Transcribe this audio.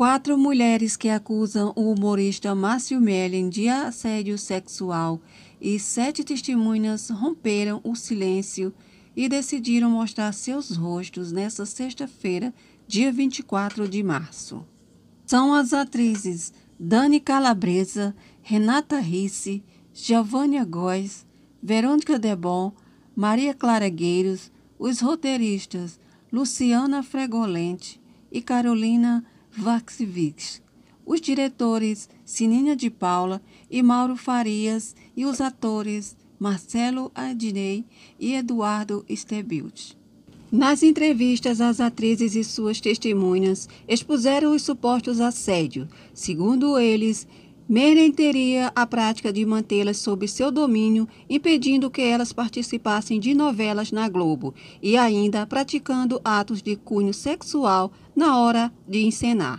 quatro mulheres que acusam o humorista Márcio Mellen de assédio sexual e sete testemunhas romperam o silêncio e decidiram mostrar seus rostos nesta sexta-feira, dia 24 de março. São as atrizes Dani Calabresa, Renata Risse, Giovânia Góes, Verônica Debon, Maria Clara Gueiros, os roteiristas Luciana Fregolente e Carolina Vaxvix, os diretores Sinina de Paula e Mauro Farias e os atores Marcelo Adinei e Eduardo Estebilt. Nas entrevistas, as atrizes e suas testemunhas expuseram os supostos assédio. Segundo eles, Meren teria a prática de mantê-las sob seu domínio, impedindo que elas participassem de novelas na Globo e ainda praticando atos de cunho sexual na hora de encenar.